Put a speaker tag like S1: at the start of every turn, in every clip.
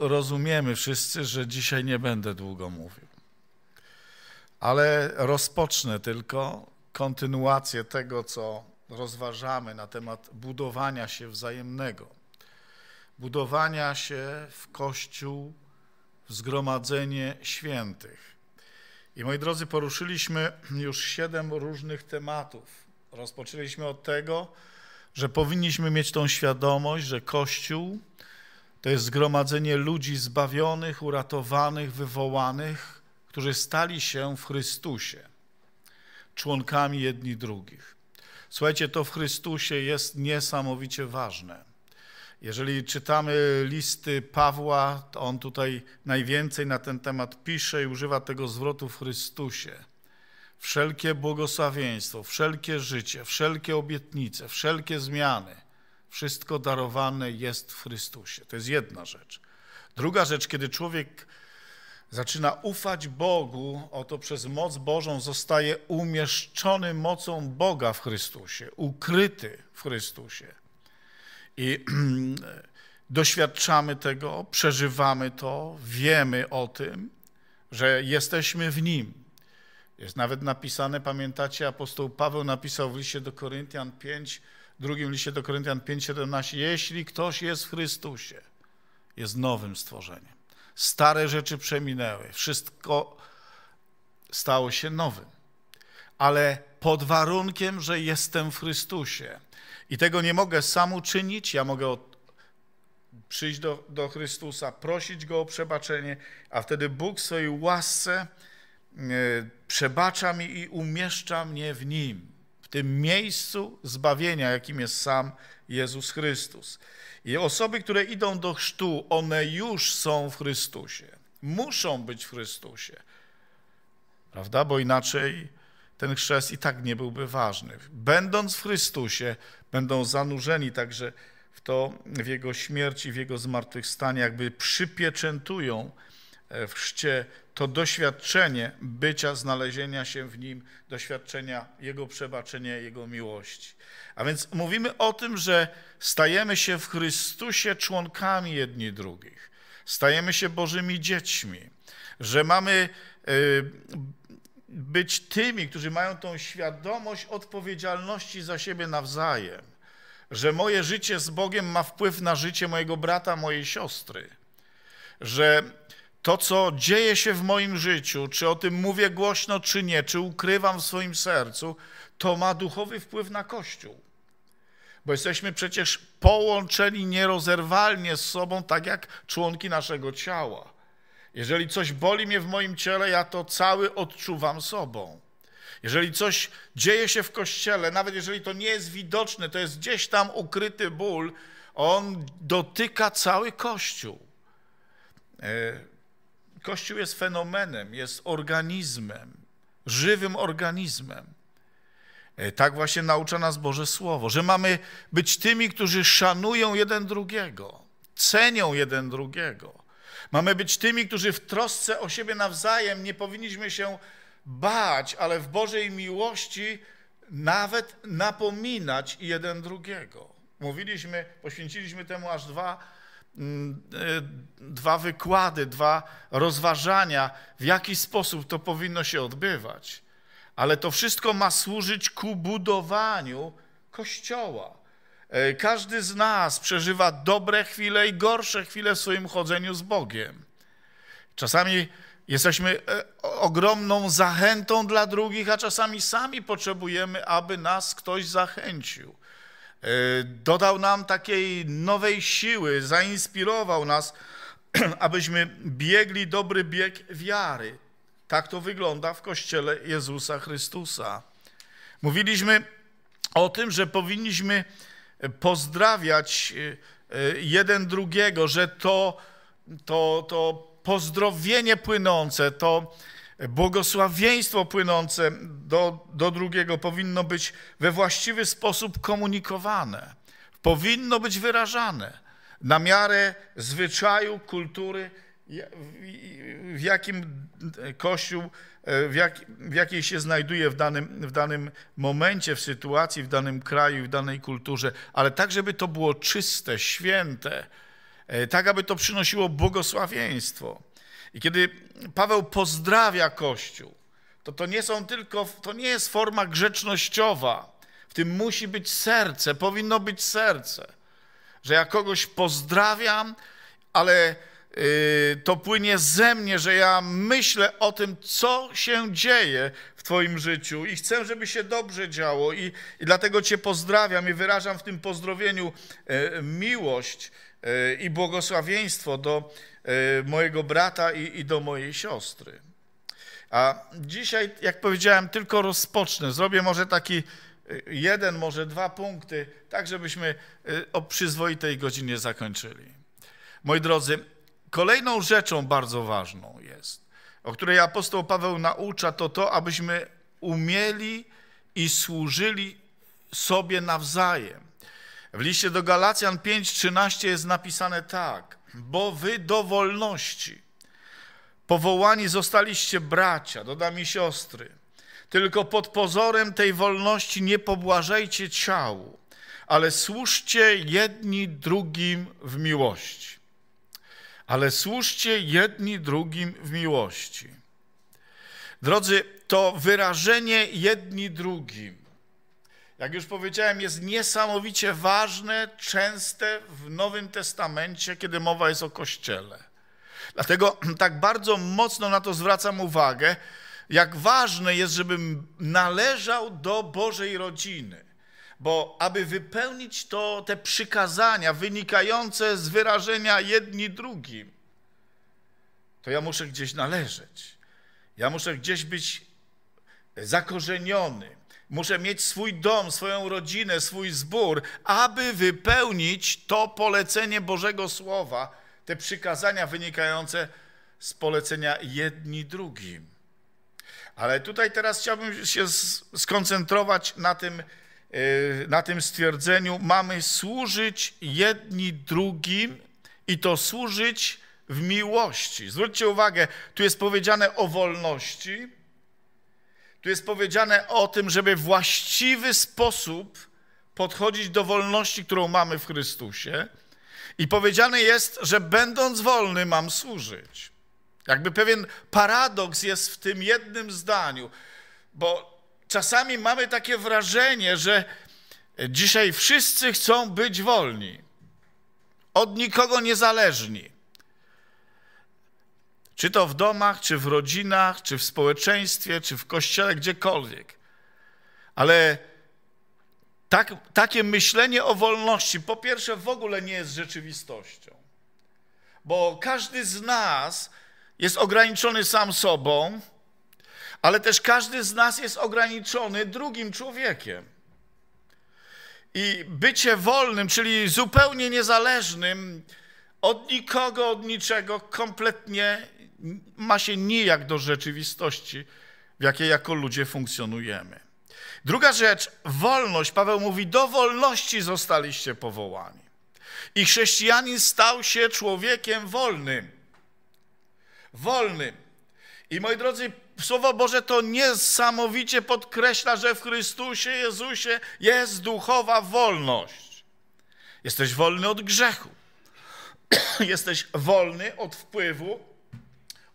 S1: rozumiemy wszyscy, że dzisiaj nie będę długo mówił, ale rozpocznę tylko kontynuację tego, co rozważamy na temat budowania się wzajemnego, budowania się w Kościół, w zgromadzenie świętych. I moi drodzy, poruszyliśmy już siedem różnych tematów. Rozpoczęliśmy od tego, że powinniśmy mieć tą świadomość, że Kościół to jest zgromadzenie ludzi zbawionych, uratowanych, wywołanych, którzy stali się w Chrystusie członkami jedni drugich. Słuchajcie, to w Chrystusie jest niesamowicie ważne. Jeżeli czytamy listy Pawła, to on tutaj najwięcej na ten temat pisze i używa tego zwrotu w Chrystusie. Wszelkie błogosławieństwo, wszelkie życie, wszelkie obietnice, wszelkie zmiany wszystko darowane jest w Chrystusie. To jest jedna rzecz. Druga rzecz, kiedy człowiek zaczyna ufać Bogu, oto przez moc Bożą zostaje umieszczony mocą Boga w Chrystusie, ukryty w Chrystusie. I doświadczamy tego, przeżywamy to, wiemy o tym, że jesteśmy w Nim. Jest nawet napisane, pamiętacie, apostoł Paweł napisał w liście do Koryntian 5, w drugim liście do Koryntian 5,17, jeśli ktoś jest w Chrystusie, jest nowym stworzeniem. Stare rzeczy przeminęły, wszystko stało się nowym. Ale pod warunkiem, że jestem w Chrystusie. I tego nie mogę sam uczynić, ja mogę od, przyjść do, do Chrystusa, prosić Go o przebaczenie, a wtedy Bóg w swojej łasce e, przebacza mi i umieszcza mnie w Nim tym miejscu zbawienia, jakim jest sam Jezus Chrystus. I osoby, które idą do chrztu, one już są w Chrystusie. Muszą być w Chrystusie. Prawda? Bo inaczej ten chrzest i tak nie byłby ważny. Będąc w Chrystusie, będą zanurzeni także w to, w Jego śmierci, w Jego zmartwychwstanie, jakby przypieczętują e, w chrzcie to doświadczenie bycia, znalezienia się w Nim, doświadczenia Jego przebaczenia, Jego miłości. A więc mówimy o tym, że stajemy się w Chrystusie członkami jedni drugich, stajemy się Bożymi dziećmi, że mamy y, być tymi, którzy mają tą świadomość odpowiedzialności za siebie nawzajem, że moje życie z Bogiem ma wpływ na życie mojego brata, mojej siostry, że to, co dzieje się w moim życiu, czy o tym mówię głośno, czy nie, czy ukrywam w swoim sercu, to ma duchowy wpływ na Kościół. Bo jesteśmy przecież połączeni nierozerwalnie z sobą, tak jak członki naszego ciała. Jeżeli coś boli mnie w moim ciele, ja to cały odczuwam sobą. Jeżeli coś dzieje się w kościele, nawet jeżeli to nie jest widoczne, to jest gdzieś tam ukryty ból, on dotyka cały kościół. E, Kościół jest fenomenem, jest organizmem, żywym organizmem. E, tak właśnie naucza nas Boże Słowo, że mamy być tymi, którzy szanują jeden drugiego, cenią jeden drugiego. Mamy być tymi, którzy w trosce o siebie nawzajem nie powinniśmy się bać, ale w Bożej miłości nawet napominać jeden drugiego. Mówiliśmy, poświęciliśmy temu aż dwa Mm, e, dwa wykłady, dwa rozważania, w jaki sposób to powinno się odbywać. Ale to wszystko ma służyć ku budowaniu Kościoła. E, każdy z nas przeżywa dobre chwile i gorsze chwile w swoim chodzeniu z Bogiem. Czasami jesteśmy e, ogromną zachętą dla drugich, a czasami sami potrzebujemy, aby nas ktoś zachęcił. E, dodał nam takiej nowej siły, zainspirował nas, abyśmy biegli dobry bieg wiary. Tak to wygląda w Kościele Jezusa Chrystusa. Mówiliśmy o tym, że powinniśmy pozdrawiać e, jeden drugiego, że to, to, to pozdrowienie płynące, to błogosławieństwo płynące do, do drugiego powinno być we właściwy sposób komunikowane, powinno być wyrażane na miarę zwyczaju, kultury, w jakim kościół, w, jak, w jakiej się znajduje w danym, w danym momencie, w sytuacji, w danym kraju, w danej kulturze, ale tak, żeby to było czyste, święte, e, tak, aby to przynosiło błogosławieństwo. I kiedy Paweł pozdrawia Kościół, to to nie są tylko, to nie jest forma grzecznościowa. W tym musi być serce, powinno być serce. Że ja kogoś pozdrawiam, ale yy, to płynie ze mnie, że ja myślę o tym, co się dzieje w Twoim życiu i chcę, żeby się dobrze działo i, i dlatego Cię pozdrawiam i wyrażam w tym pozdrowieniu yy, miłość yy, i błogosławieństwo do, Y, mojego brata i, i do mojej siostry. A dzisiaj, jak powiedziałem, tylko rozpocznę. Zrobię może taki y, jeden, może dwa punkty, tak żebyśmy y, o przyzwoitej godzinie zakończyli. Moi drodzy, kolejną rzeczą bardzo ważną jest, o której apostoł Paweł naucza, to to, abyśmy umieli i służyli sobie nawzajem. W liście do Galacjan 5:13 jest napisane tak: bo wy do wolności powołani zostaliście bracia, dodam i siostry. Tylko pod pozorem tej wolności nie pobłażajcie ciału, ale służcie jedni drugim w miłości. Ale służcie jedni drugim w miłości. Drodzy, to wyrażenie jedni drugim jak już powiedziałem, jest niesamowicie ważne, częste w Nowym Testamencie, kiedy mowa jest o Kościele. Dlatego tak bardzo mocno na to zwracam uwagę, jak ważne jest, żebym należał do Bożej rodziny. Bo aby wypełnić to, te przykazania wynikające z wyrażenia jedni drugim, to ja muszę gdzieś należeć. Ja muszę gdzieś być zakorzeniony. Muszę mieć swój dom, swoją rodzinę, swój zbór, aby wypełnić to polecenie Bożego Słowa, te przykazania wynikające z polecenia jedni drugim. Ale tutaj teraz chciałbym się skoncentrować na tym, y, na tym stwierdzeniu. Mamy służyć jedni drugim i to służyć w miłości. Zwróćcie uwagę, tu jest powiedziane o wolności tu jest powiedziane o tym, żeby właściwy sposób podchodzić do wolności, którą mamy w Chrystusie. I powiedziane jest, że będąc wolny, mam służyć. Jakby pewien paradoks jest w tym jednym zdaniu, bo czasami mamy takie wrażenie, że dzisiaj wszyscy chcą być wolni, od nikogo niezależni. Czy to w domach, czy w rodzinach, czy w społeczeństwie, czy w kościele, gdziekolwiek. Ale tak, takie myślenie o wolności, po pierwsze, w ogóle nie jest rzeczywistością. Bo każdy z nas jest ograniczony sam sobą, ale też każdy z nas jest ograniczony drugim człowiekiem. I bycie wolnym, czyli zupełnie niezależnym od nikogo, od niczego, kompletnie ma się nijak do rzeczywistości, w jakiej jako ludzie funkcjonujemy. Druga rzecz, wolność. Paweł mówi, do wolności zostaliście powołani. I chrześcijanin stał się człowiekiem wolnym. Wolnym. I moi drodzy, Słowo Boże to niesamowicie podkreśla, że w Chrystusie Jezusie jest duchowa wolność. Jesteś wolny od grzechu. Jesteś wolny od wpływu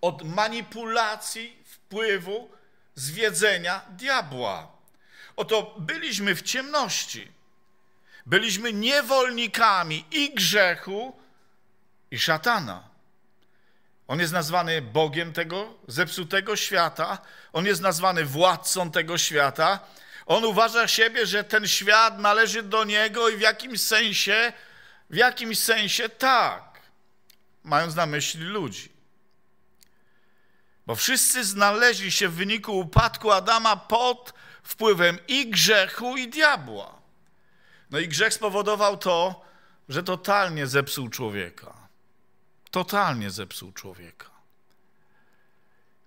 S1: od manipulacji, wpływu, zwiedzenia diabła. Oto byliśmy w ciemności. Byliśmy niewolnikami i grzechu, i szatana. On jest nazwany Bogiem tego zepsutego świata, on jest nazwany władcą tego świata. On uważa siebie, że ten świat należy do niego i w jakimś sensie, w jakimś sensie tak, mając na myśli ludzi. Bo wszyscy znaleźli się w wyniku upadku Adama pod wpływem i grzechu, i diabła. No i grzech spowodował to, że totalnie zepsuł człowieka. Totalnie zepsuł człowieka.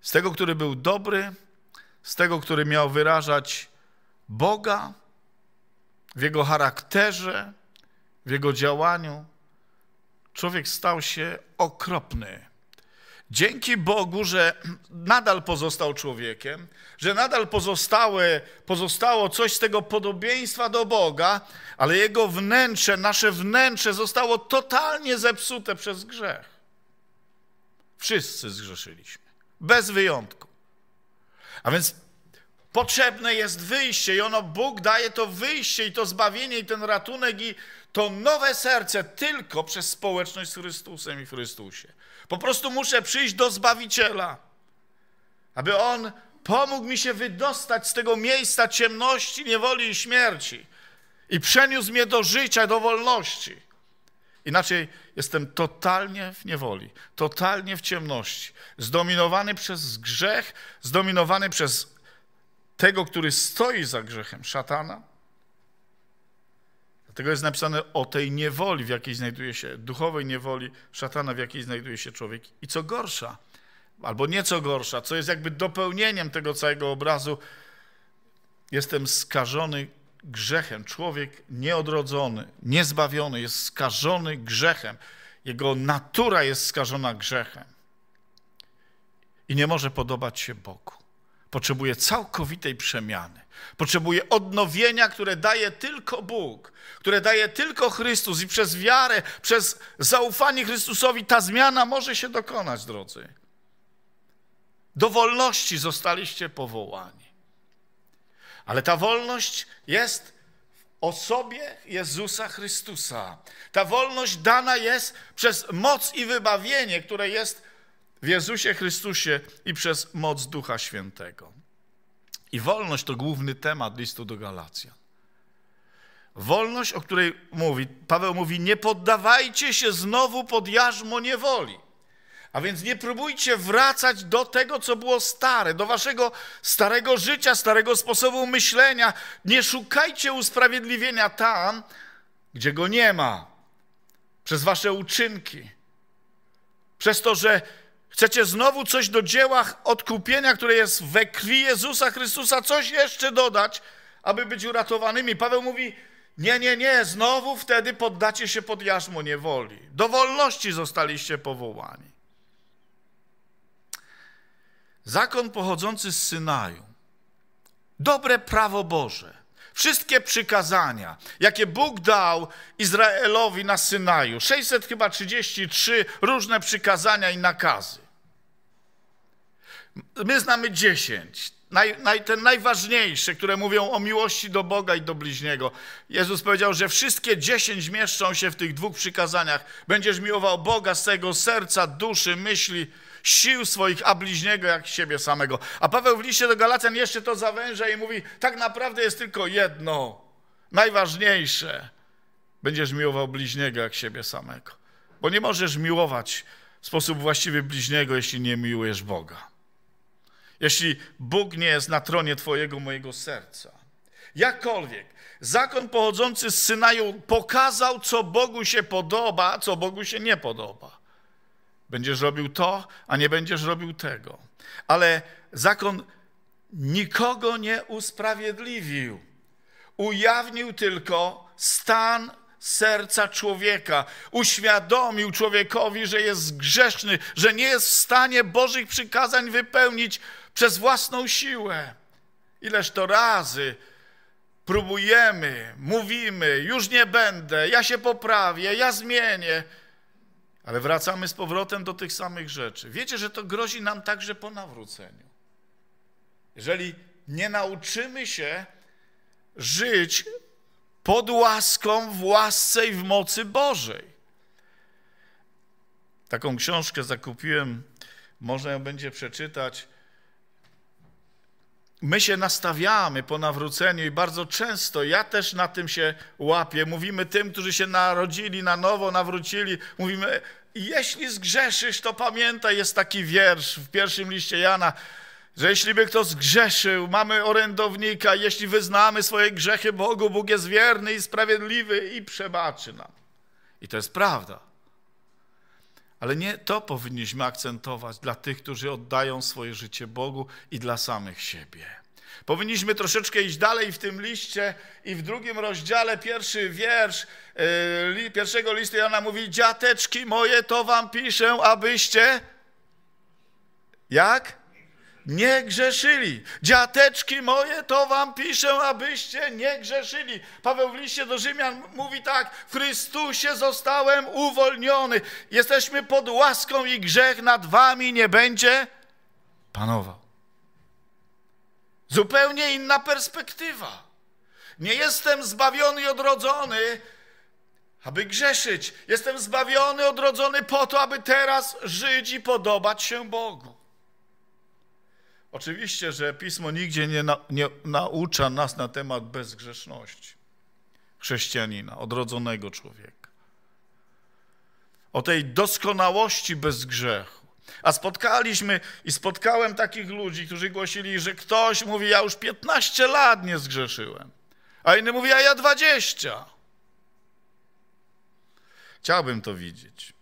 S1: Z tego, który był dobry, z tego, który miał wyrażać Boga w jego charakterze, w jego działaniu, człowiek stał się okropny. Dzięki Bogu, że nadal pozostał człowiekiem, że nadal pozostały, pozostało coś z tego podobieństwa do Boga, ale jego wnętrze, nasze wnętrze zostało totalnie zepsute przez grzech. Wszyscy zgrzeszyliśmy, bez wyjątku. A więc potrzebne jest wyjście i ono Bóg daje to wyjście i to zbawienie i ten ratunek i to nowe serce tylko przez społeczność z Chrystusem i w Chrystusie. Po prostu muszę przyjść do Zbawiciela, aby On pomógł mi się wydostać z tego miejsca ciemności, niewoli i śmierci i przeniósł mnie do życia, do wolności. Inaczej jestem totalnie w niewoli, totalnie w ciemności, zdominowany przez grzech, zdominowany przez tego, który stoi za grzechem, szatana, Dlatego jest napisane o tej niewoli, w jakiej znajduje się, duchowej niewoli szatana, w jakiej znajduje się człowiek. I co gorsza, albo nieco gorsza, co jest jakby dopełnieniem tego całego obrazu, jestem skażony grzechem. Człowiek nieodrodzony, niezbawiony jest skażony grzechem. Jego natura jest skażona grzechem. I nie może podobać się Bogu potrzebuje całkowitej przemiany. Potrzebuje odnowienia, które daje tylko Bóg, które daje tylko Chrystus i przez wiarę, przez zaufanie Chrystusowi ta zmiana może się dokonać, drodzy. Do wolności zostaliście powołani. Ale ta wolność jest w osobie Jezusa Chrystusa. Ta wolność dana jest przez moc i wybawienie, które jest w Jezusie Chrystusie i przez moc Ducha Świętego. I wolność to główny temat listu do Galacjan. Wolność, o której mówi, Paweł mówi, nie poddawajcie się znowu pod jarzmo niewoli. A więc nie próbujcie wracać do tego, co było stare, do waszego starego życia, starego sposobu myślenia. Nie szukajcie usprawiedliwienia tam, gdzie go nie ma, przez wasze uczynki, przez to, że Chcecie znowu coś do dzieła odkupienia, które jest we krwi Jezusa Chrystusa, coś jeszcze dodać, aby być uratowanymi. Paweł mówi: Nie, nie, nie, znowu wtedy poddacie się pod jarzmo niewoli. Do wolności zostaliście powołani. Zakon pochodzący z Synaju, dobre prawo Boże, wszystkie przykazania, jakie Bóg dał Izraelowi na Synaju, 633 różne przykazania i nakazy. My znamy dziesięć. Naj, naj, te najważniejsze, które mówią o miłości do Boga i do bliźniego. Jezus powiedział, że wszystkie dziesięć mieszczą się w tych dwóch przykazaniach. Będziesz miłował Boga z tego serca, duszy, myśli, sił swoich, a bliźniego jak siebie samego. A Paweł w liście do Galacjan jeszcze to zawęża i mówi, tak naprawdę jest tylko jedno, najważniejsze. Będziesz miłował bliźniego jak siebie samego. Bo nie możesz miłować w sposób właściwy bliźniego, jeśli nie miłujesz Boga jeśli Bóg nie jest na tronie Twojego, mojego serca. Jakkolwiek, zakon pochodzący z Synaju pokazał, co Bogu się podoba, co Bogu się nie podoba. Będziesz robił to, a nie będziesz robił tego. Ale zakon nikogo nie usprawiedliwił. Ujawnił tylko stan serca człowieka. Uświadomił człowiekowi, że jest grzeszny, że nie jest w stanie Bożych przykazań wypełnić przez własną siłę. Ileż to razy próbujemy, mówimy, już nie będę, ja się poprawię, ja zmienię, ale wracamy z powrotem do tych samych rzeczy. Wiecie, że to grozi nam także po nawróceniu. Jeżeli nie nauczymy się żyć pod łaską, w łasce i w mocy Bożej. Taką książkę zakupiłem, można ją będzie przeczytać my się nastawiamy po nawróceniu i bardzo często, ja też na tym się łapię, mówimy tym, którzy się narodzili na nowo, nawrócili, mówimy, jeśli zgrzeszysz, to pamiętaj, jest taki wiersz w pierwszym liście Jana, że jeśli by kto zgrzeszył, mamy orędownika, jeśli wyznamy swoje grzechy Bogu, Bóg jest wierny i sprawiedliwy i przebaczy nam. I to jest prawda. Ale nie to powinniśmy akcentować dla tych, którzy oddają swoje życie Bogu i dla samych siebie. Powinniśmy troszeczkę iść dalej w tym liście i w drugim rozdziale, pierwszy wiersz yy, pierwszego listu Jana mówi Dziateczki moje, to wam piszę, abyście... Jak? nie grzeszyli. Dziateczki moje to wam piszę, abyście nie grzeszyli. Paweł w liście do Rzymian mówi tak: W Chrystusie zostałem uwolniony. Jesteśmy pod łaską i grzech nad wami nie będzie panował. Zupełnie inna perspektywa. Nie jestem zbawiony i odrodzony, aby grzeszyć. Jestem zbawiony, odrodzony po to, aby teraz żyć i podobać się Bogu. Oczywiście, że Pismo nigdzie nie, na, nie naucza nas na temat bezgrzeszności chrześcijanina, odrodzonego człowieka. O tej doskonałości bez grzechu. A spotkaliśmy i spotkałem takich ludzi, którzy głosili, że ktoś mówi, ja już 15 lat nie zgrzeszyłem, a inny mówi, a ja 20. Chciałbym to widzieć.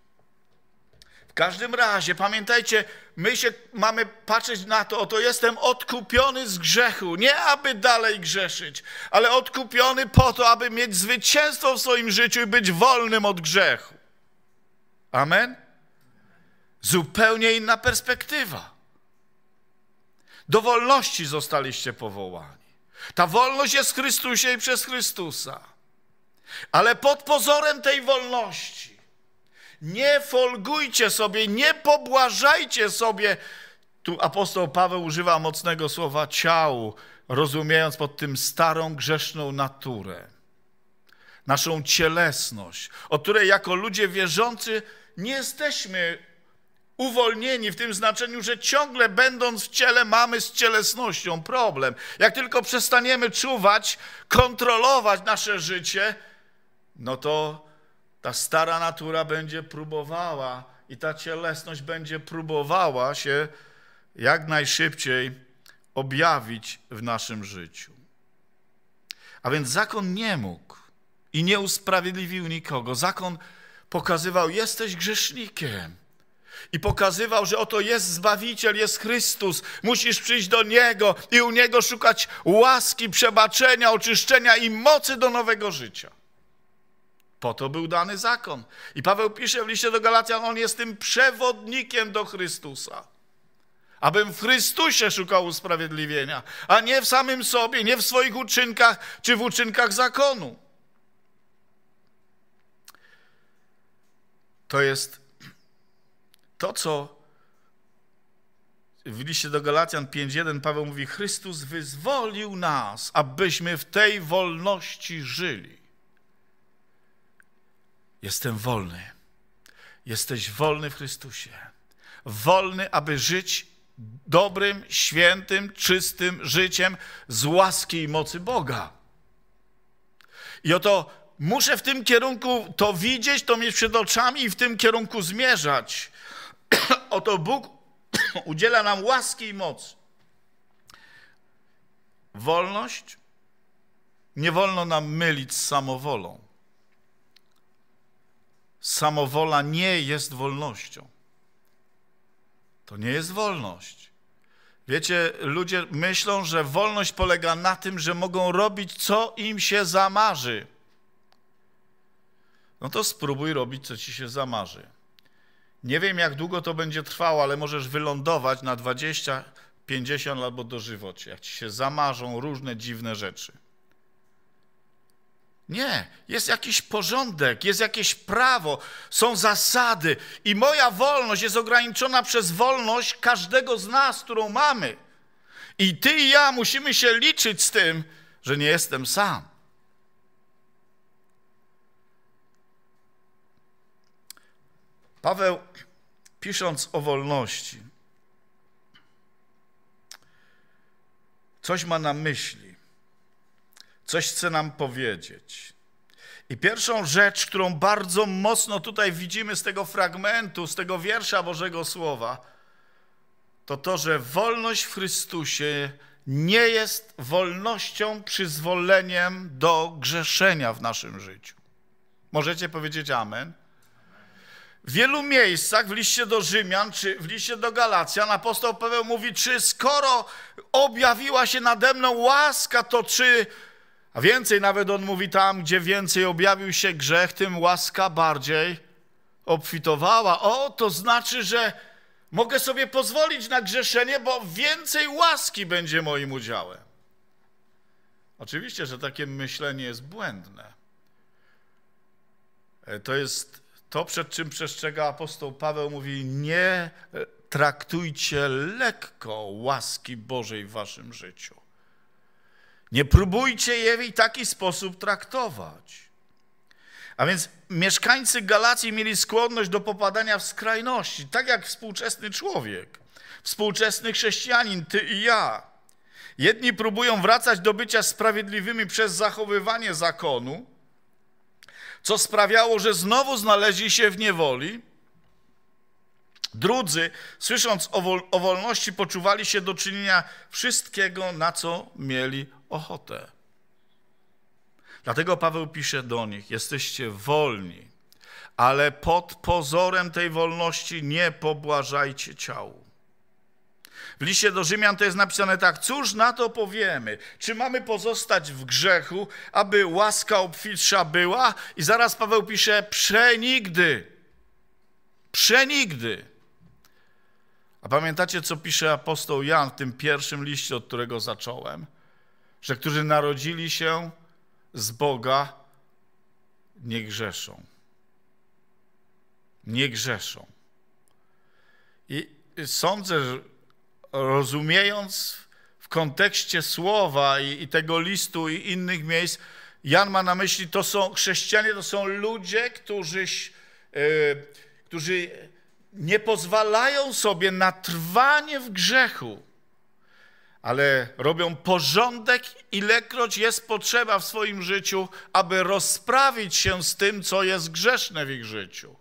S1: W każdym razie, pamiętajcie, my się mamy patrzeć na to, oto jestem odkupiony z grzechu, nie aby dalej grzeszyć, ale odkupiony po to, aby mieć zwycięstwo w swoim życiu i być wolnym od grzechu. Amen? Zupełnie inna perspektywa. Do wolności zostaliście powołani. Ta wolność jest w Chrystusie i przez Chrystusa. Ale pod pozorem tej wolności nie folgujcie sobie, nie pobłażajcie sobie. Tu apostoł Paweł używa mocnego słowa ciału, rozumiejąc pod tym starą grzeszną naturę, naszą cielesność, o której jako ludzie wierzący nie jesteśmy uwolnieni w tym znaczeniu, że ciągle będąc w ciele mamy z cielesnością problem. Jak tylko przestaniemy czuwać, kontrolować nasze życie, no to ta stara natura będzie próbowała i ta cielesność będzie próbowała się jak najszybciej objawić w naszym życiu. A więc zakon nie mógł i nie usprawiedliwił nikogo. Zakon pokazywał, jesteś grzesznikiem. I pokazywał, że oto jest Zbawiciel, jest Chrystus, musisz przyjść do Niego i u Niego szukać łaski, przebaczenia, oczyszczenia i mocy do nowego życia. Po to był dany zakon. I Paweł pisze w liście do Galacjan, on jest tym przewodnikiem do Chrystusa. Abym w Chrystusie szukał usprawiedliwienia, a nie w samym sobie, nie w swoich uczynkach czy w uczynkach zakonu. To jest to, co w liście do Galacjan 5.1 Paweł mówi: Chrystus wyzwolił nas, abyśmy w tej wolności żyli. Jestem wolny. Jesteś wolny w Chrystusie. Wolny, aby żyć dobrym, świętym, czystym życiem z łaski i mocy Boga. I oto muszę w tym kierunku to widzieć, to mieć przed oczami i w tym kierunku zmierzać. oto Bóg udziela nam łaski i mocy. Wolność. Nie wolno nam mylić z samowolą samowola nie jest wolnością. To nie jest wolność. Wiecie, ludzie myślą, że wolność polega na tym, że mogą robić, co im się zamarzy. No to spróbuj robić, co ci się zamarzy. Nie wiem, jak długo to będzie trwało, ale możesz wylądować na 20, 50 albo dożywocie, jak ci się zamarzą różne dziwne rzeczy. Nie, jest jakiś porządek, jest jakieś prawo, są zasady i moja wolność jest ograniczona przez wolność każdego z nas, którą mamy. I ty i ja musimy się liczyć z tym, że nie jestem sam. Paweł, pisząc o wolności, coś ma na myśli coś chce nam powiedzieć. I pierwszą rzecz, którą bardzo mocno tutaj widzimy z tego fragmentu, z tego wiersza Bożego Słowa, to to, że wolność w Chrystusie nie jest wolnością, przyzwoleniem do grzeszenia w naszym życiu. Możecie powiedzieć amen? W wielu miejscach w liście do Rzymian czy w liście do Galacjan apostoł Paweł mówi, czy skoro objawiła się nade mną łaska, to czy a więcej nawet on mówi tam, gdzie więcej objawił się grzech, tym łaska bardziej obfitowała. O, to znaczy, że mogę sobie pozwolić na grzeszenie, bo więcej łaski będzie moim udziałem. Oczywiście, że takie myślenie jest błędne. E, to jest to, przed czym przestrzega apostoł Paweł, mówi: Nie traktujcie lekko łaski Bożej w waszym życiu. Nie próbujcie je w taki sposób traktować. A więc mieszkańcy Galacji mieli skłonność do popadania w skrajności, tak jak współczesny człowiek, współczesny chrześcijanin, ty i ja. Jedni próbują wracać do bycia sprawiedliwymi przez zachowywanie zakonu, co sprawiało, że znowu znaleźli się w niewoli. Drudzy, słysząc o, wol o wolności, poczuwali się do czynienia wszystkiego, na co mieli ochotę. Dlatego Paweł pisze do nich: Jesteście wolni, ale pod pozorem tej wolności nie pobłażajcie ciału. W liście do Rzymian to jest napisane tak: Cóż na to powiemy? Czy mamy pozostać w grzechu, aby łaska obfitsza była? I zaraz Paweł pisze: Przenigdy. Przenigdy. A pamiętacie, co pisze apostoł Jan w tym pierwszym liście, od którego zacząłem? że którzy narodzili się z Boga, nie grzeszą. Nie grzeszą. I sądzę, że rozumiejąc w kontekście słowa i, i tego listu i innych miejsc, Jan ma na myśli, to są chrześcijanie, to są ludzie, którzy, yy, którzy nie pozwalają sobie na trwanie w grzechu ale robią porządek, ilekroć jest potrzeba w swoim życiu, aby rozprawić się z tym, co jest grzeszne w ich życiu.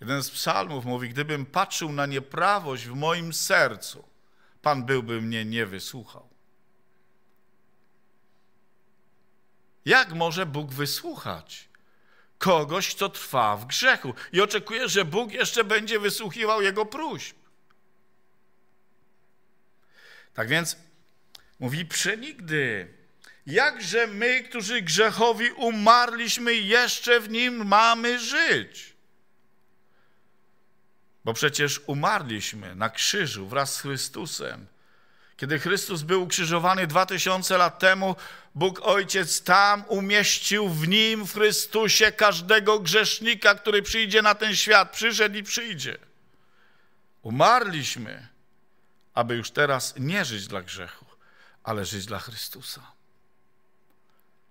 S1: Jeden z psalmów mówi: Gdybym patrzył na nieprawość w moim sercu, Pan byłby mnie nie wysłuchał. Jak może Bóg wysłuchać kogoś, co trwa w grzechu i oczekuje, że Bóg jeszcze będzie wysłuchiwał jego próśb? Tak więc mówi przenigdy. Jakże my, którzy grzechowi umarliśmy, jeszcze w nim mamy żyć? Bo przecież umarliśmy na krzyżu wraz z Chrystusem. Kiedy Chrystus był ukrzyżowany tysiące lat temu, Bóg Ojciec tam umieścił w nim, w Chrystusie, każdego grzesznika, który przyjdzie na ten świat. Przyszedł i przyjdzie. Umarliśmy aby już teraz nie żyć dla grzechu, ale żyć dla Chrystusa.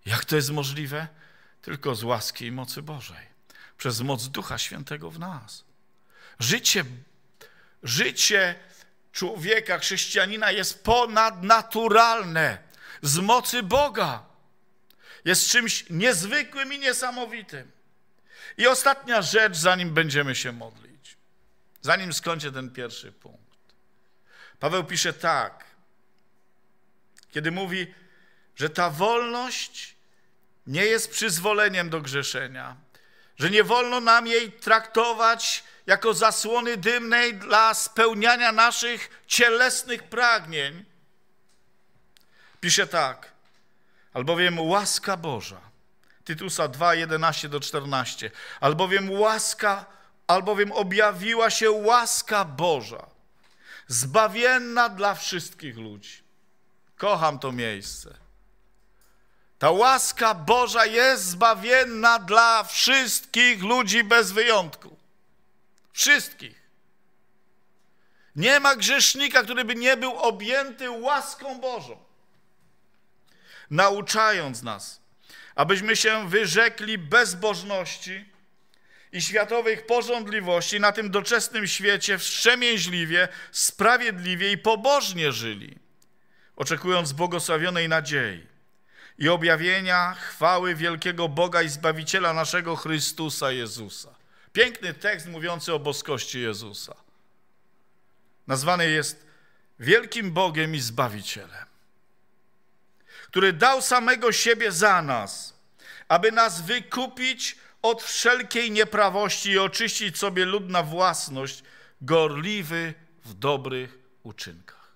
S1: Jak to jest możliwe? Tylko z łaski i mocy Bożej, przez moc Ducha Świętego w nas. Życie, życie człowieka, chrześcijanina jest ponadnaturalne, z mocy Boga. Jest czymś niezwykłym i niesamowitym. I ostatnia rzecz, zanim będziemy się modlić, zanim skończę ten pierwszy punkt. Paweł pisze tak, kiedy mówi, że ta wolność nie jest przyzwoleniem do grzeszenia, że nie wolno nam jej traktować jako zasłony dymnej dla spełniania naszych cielesnych pragnień. Pisze tak, albowiem łaska Boża, Tytusa 2, 11 do 14, albowiem łaska, albowiem objawiła się łaska Boża zbawienna dla wszystkich ludzi. Kocham to miejsce. Ta łaska Boża jest zbawienna dla wszystkich ludzi bez wyjątku. Wszystkich. Nie ma grzesznika, który by nie był objęty łaską Bożą. Nauczając nas, abyśmy się wyrzekli bezbożności i światowych porządliwości na tym doczesnym świecie wstrzemięźliwie, sprawiedliwie i pobożnie żyli, oczekując błogosławionej nadziei i objawienia chwały wielkiego Boga i Zbawiciela naszego Chrystusa Jezusa. Piękny tekst mówiący o boskości Jezusa. Nazwany jest wielkim Bogiem i Zbawicielem, który dał samego siebie za nas, aby nas wykupić od wszelkiej nieprawości i oczyścić sobie lud na własność, gorliwy w dobrych uczynkach.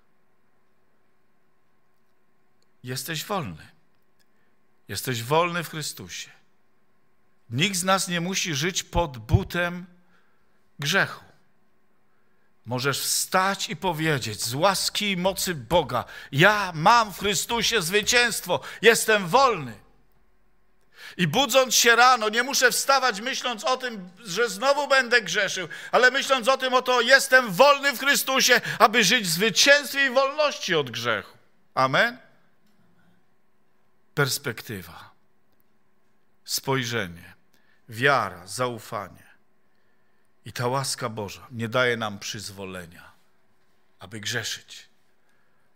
S1: Jesteś wolny. Jesteś wolny w Chrystusie. Nikt z nas nie musi żyć pod butem grzechu. Możesz wstać i powiedzieć z łaski i mocy Boga: Ja mam w Chrystusie zwycięstwo, jestem wolny. I budząc się rano, nie muszę wstawać myśląc o tym, że znowu będę grzeszył, ale myśląc o tym, oto jestem wolny w Chrystusie, aby żyć w zwycięstwie i wolności od grzechu. Amen? Perspektywa, spojrzenie, wiara, zaufanie. I ta łaska Boża nie daje nam przyzwolenia, aby grzeszyć.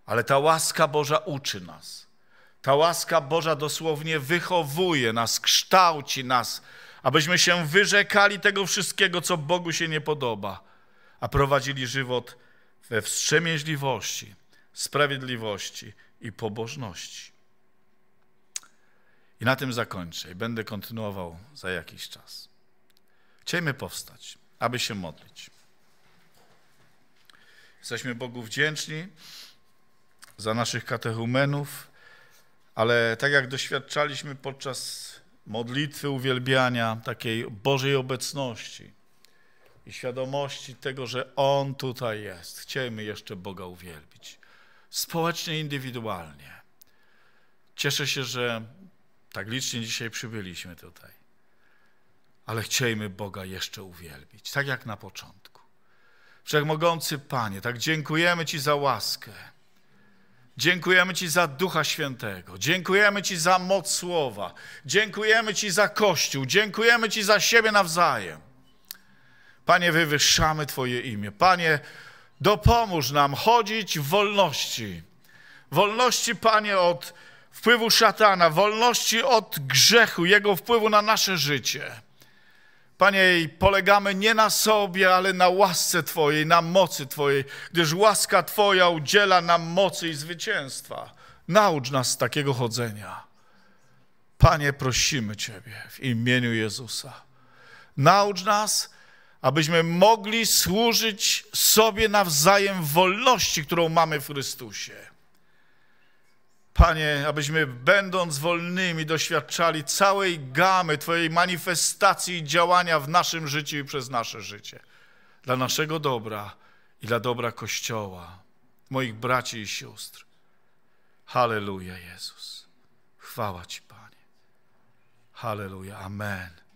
S1: Ale ta łaska Boża uczy nas ta łaska Boża dosłownie wychowuje nas, kształci nas, abyśmy się wyrzekali tego wszystkiego, co Bogu się nie podoba, a prowadzili żywot we wstrzemięźliwości, sprawiedliwości i pobożności. I na tym zakończę i będę kontynuował za jakiś czas. Chciejmy powstać, aby się modlić. Jesteśmy Bogu wdzięczni za naszych katechumenów, ale tak jak doświadczaliśmy podczas modlitwy, uwielbiania, takiej Bożej obecności i świadomości tego, że On tutaj jest, chcemy jeszcze Boga uwielbić. Społecznie, indywidualnie. Cieszę się, że tak licznie dzisiaj przybyliśmy tutaj. Ale chciejmy Boga jeszcze uwielbić, tak jak na początku. Wszechmogący Panie, tak dziękujemy Ci za łaskę. Dziękujemy Ci za Ducha Świętego. Dziękujemy Ci za moc słowa. Dziękujemy Ci za Kościół. Dziękujemy Ci za siebie nawzajem. Panie, wywyższamy Twoje imię. Panie, dopomóż nam chodzić w wolności. Wolności, Panie, od wpływu szatana, wolności od grzechu, jego wpływu na nasze życie. Panie, polegamy nie na sobie, ale na łasce Twojej, na mocy Twojej, gdyż łaska Twoja udziela nam mocy i zwycięstwa. Naucz nas takiego chodzenia. Panie, prosimy Ciebie w imieniu Jezusa. Naucz nas, abyśmy mogli służyć sobie nawzajem wolności, którą mamy w Chrystusie. Panie, abyśmy będąc wolnymi doświadczali całej gamy Twojej manifestacji i działania w naszym życiu i przez nasze życie. Dla naszego dobra i dla dobra Kościoła, moich braci i sióstr. Halleluja, Jezus. Chwała Ci, Panie. Halleluja, amen.